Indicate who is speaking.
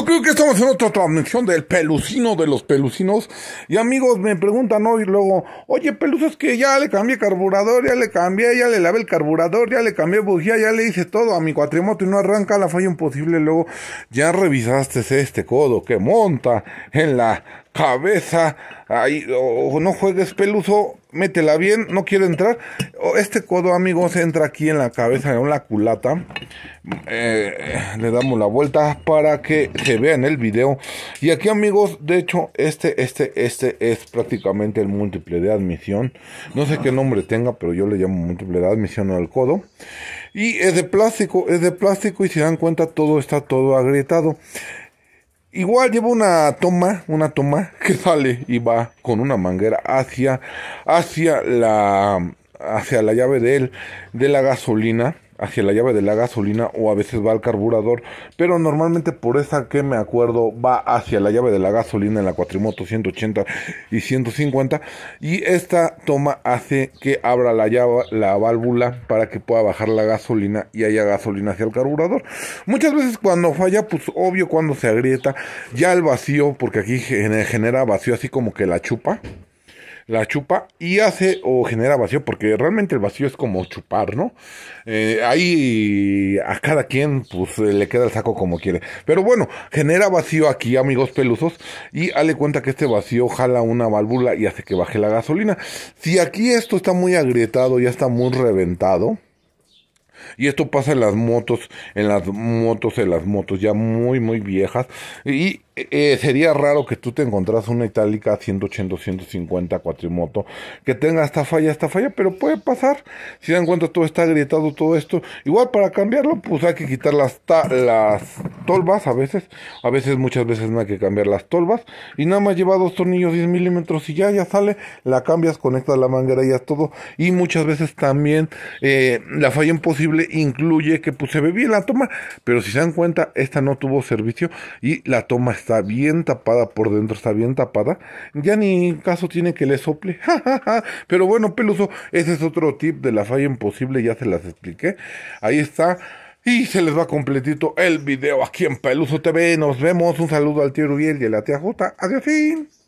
Speaker 1: creo que estamos en otra transmisión del pelucino de los pelucinos. Y amigos me preguntan hoy luego, oye pelusos es que ya le cambié carburador, ya le cambié, ya le lavé el carburador, ya le cambié bujía, ya le hice todo a mi cuatrimoto y no arranca la falla imposible. Luego, ya revisaste este codo que monta en la cabeza, ahí, no juegues peluso, métela bien, no quiere entrar. este codo, amigos, entra aquí en la cabeza, en la culata. Eh, le damos la vuelta para que se vea en el video. Y aquí, amigos, de hecho, este, este, este es prácticamente el múltiple de admisión. No sé qué nombre tenga, pero yo le llamo múltiple de admisión al codo. Y es de plástico, es de plástico y si dan cuenta todo está todo agrietado. Igual lleva una toma, una toma que sale y va con una manguera hacia, hacia la, hacia la llave de, él, de la gasolina hacia la llave de la gasolina o a veces va al carburador, pero normalmente por esa que me acuerdo va hacia la llave de la gasolina en la cuatrimoto 180 y 150 y esta toma hace que abra la llave, la válvula para que pueda bajar la gasolina y haya gasolina hacia el carburador. Muchas veces cuando falla, pues obvio cuando se agrieta, ya el vacío, porque aquí genera vacío así como que la chupa la chupa y hace o genera vacío, porque realmente el vacío es como chupar, ¿no? Eh, ahí a cada quien pues le queda el saco como quiere. Pero bueno, genera vacío aquí, amigos pelusos, y hale cuenta que este vacío jala una válvula y hace que baje la gasolina. Si aquí esto está muy agrietado, ya está muy reventado. Y esto pasa en las motos, en las motos, en las motos ya muy, muy viejas. Y eh, eh, sería raro que tú te encontras una itálica 180, 150 cuatrimoto que tenga esta falla, esta falla, pero puede pasar. Si dan cuenta, todo está agrietado, todo esto. Igual para cambiarlo, pues hay que quitar las, las tolvas a veces, a veces, muchas veces no hay que cambiar las tolvas. Y nada más lleva dos tornillos 10 milímetros y ya, ya sale, la cambias, conectas la manguera y ya todo. Y muchas veces también eh, la falla imposible incluye que pues, se ve bien la toma, pero si se dan cuenta, esta no tuvo servicio y la toma está bien tapada por dentro, está bien tapada, ya ni caso tiene que le sople. Pero bueno, Peluso, ese es otro tip de la falla imposible, ya se las expliqué. Ahí está. Y se les va completito el video aquí en Peluso TV. Nos vemos. Un saludo al tío Rubiel y a la tía Jota. Adiós.